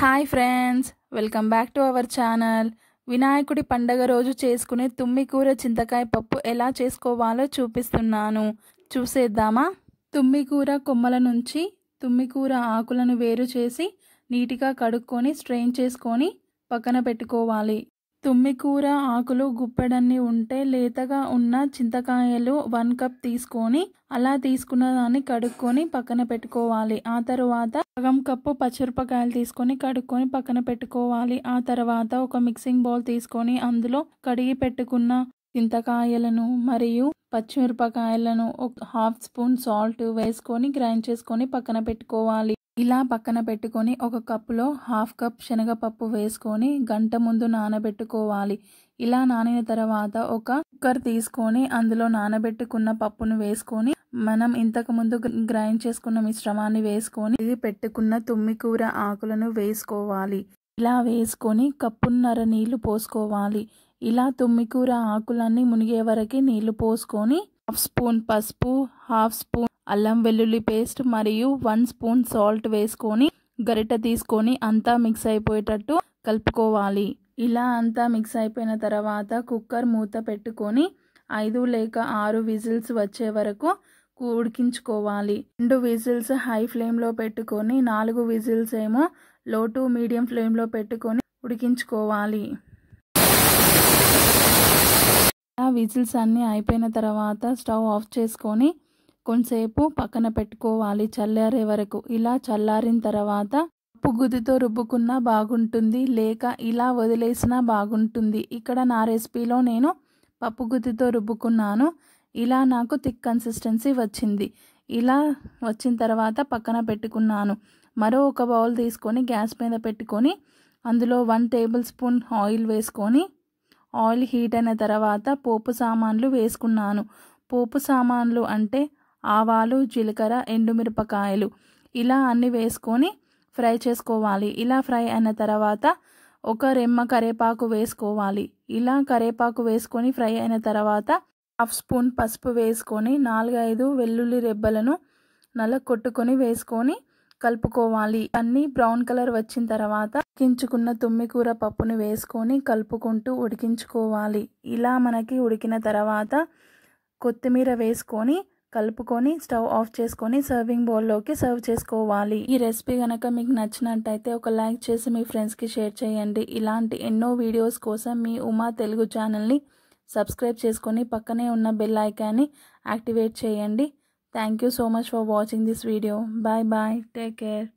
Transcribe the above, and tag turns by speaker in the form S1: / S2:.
S1: hi friends welcome back to our channel వినాయకుడి పండగ రోజు చేసుకునే తుమ్మి కూర చింతకాయ పప్పు ఎలా చేసుకోవాలో చూపిస్తున్నాను చూసేద్దామా తుమ్మి కూర కొమ్మల నుంచి తుమ్మి కూర ఆకులను వేరు చేసి నీటిగా కడుక్కొని స్ట్రెయిన్ చేసుకొని పక్కన పెట్టుకోవాలి తుమ్మికూర ఆకులు గుప్పెడన్ని ఉంటే లేతగా ఉన్న చింతకాయలు వన్ కప్ తీసుకొని అలా తీసుకున్న దాన్ని కడుక్కొని పక్కన పెట్టుకోవాలి ఆ తర్వాత సగం కప్పు పచ్చిమిరపకాయలు తీసుకొని కడుక్కొని పక్కన పెట్టుకోవాలి ఆ తర్వాత ఒక మిక్సింగ్ బౌల్ తీసుకొని అందులో కడిగి పెట్టుకున్న చింతకాయలను మరియు పచ్చిమిరపకాయలను ఒక హాఫ్ స్పూన్ సాల్ట్ వేసుకొని గ్రైండ్ చేసుకొని పక్కన పెట్టుకోవాలి ఇలా పక్కన పెట్టుకొని ఒక కప్పులో హాఫ్ కప్ శనగపప్పు వేసుకొని గంట ముందు నానబెట్టుకోవాలి ఇలా నానిన తర్వాత ఒక కుక్కర్ తీసుకొని అందులో నానబెట్టుకున్న పప్పును వేసుకొని మనం ఇంతకు ముందు గ్రైండ్ చేసుకున్న మిశ్రమాన్ని వేసుకొని ఇది పెట్టుకున్న తుమ్మి కూర ఆకులను వేసుకోవాలి ఇలా వేసుకొని కప్పున్నర నీళ్లు పోసుకోవాలి ఇలా తుమ్మికూర ఆకులన్నీ మునిగే వరకు నీళ్లు పోసుకొని హాఫ్ స్పూన్ పసుపు హాఫ్ స్పూన్ అల్లం వెల్లుల్లి పేస్ట్ మరియు వన్ స్పూన్ సాల్ట్ వేసుకొని గరిట తీసుకొని అంతా మిక్స్ అయిపోయేటట్టు కలుపుకోవాలి ఇలా అంతా మిక్స్ అయిపోయిన తర్వాత కుక్కర్ మూత పెట్టుకొని ఐదు లేక ఆరు విజిల్స్ వచ్చే వరకు ఉడికించుకోవాలి రెండు విజిల్స్ హై ఫ్లేమ్లో పెట్టుకొని నాలుగు విజిల్స్ ఏమో లో టు మీడియం ఫ్లేమ్లో పెట్టుకొని ఉడికించుకోవాలి విజిల్స్ అన్నీ అయిపోయిన తర్వాత స్టవ్ ఆఫ్ చేసుకొని కొంతసేపు పక్కన పెట్టుకోవాలి చల్లారే వరకు ఇలా చల్లారిన తర్వాత గుద్దితో రుబ్బుకున్నా బాగుంటుంది లేక ఇలా వదిలేసినా బాగుంటుంది ఇక్కడ నా రెసిపీలో నేను పప్పు గుద్దితో రుబ్బుకున్నాను ఇలా నాకు థిక్ కన్సిస్టెన్సీ వచ్చింది ఇలా వచ్చిన తర్వాత పక్కన పెట్టుకున్నాను మరో ఒక బౌల్ తీసుకొని గ్యాస్ మీద పెట్టుకొని అందులో వన్ టేబుల్ స్పూన్ ఆయిల్ వేసుకొని ఆయిల్ హీట్ అయిన తర్వాత పోపు సామాన్లు వేసుకున్నాను పోపు సామాన్లు అంటే ఆవాలు జీలకర్ర ఎండుమిరపకాయలు ఇలా అన్నీ వేసుకొని ఫ్రై చేసుకోవాలి ఇలా ఫ్రై అయిన తర్వాత ఒక రెమ్మ కరేపాకు వేసుకోవాలి ఇలా కరేపాకు వేసుకొని ఫ్రై అయిన తర్వాత హాఫ్ స్పూన్ పసుపు వేసుకొని నాలుగైదు వెల్లుల్లి రెబ్బలను నల్ల కొట్టుకొని వేసుకొని కలుపుకోవాలి అన్నీ బ్రౌన్ కలర్ వచ్చిన తర్వాత ఉడికించుకున్న తుమ్మికూర పప్పుని వేసుకొని కలుపుకుంటూ ఉడికించుకోవాలి ఇలా మనకి ఉడికిన తర్వాత కొత్తిమీర వేసుకొని కలుపుకొని స్టవ్ ఆఫ్ చేసుకొని సర్వింగ్ బౌల్లోకి సర్వ్ చేసుకోవాలి ఈ రెసిపీ కనుక మీకు నచ్చినట్టయితే ఒక లైక్ చేసి మీ ఫ్రెండ్స్కి షేర్ చేయండి ఇలాంటి ఎన్నో వీడియోస్ కోసం మీ ఉమా తెలుగు ఛానల్ని సబ్స్క్రైబ్ చేసుకొని పక్కనే ఉన్న బెల్ ఐకాన్ని యాక్టివేట్ చేయండి thank you so much for watching this video bye bye take care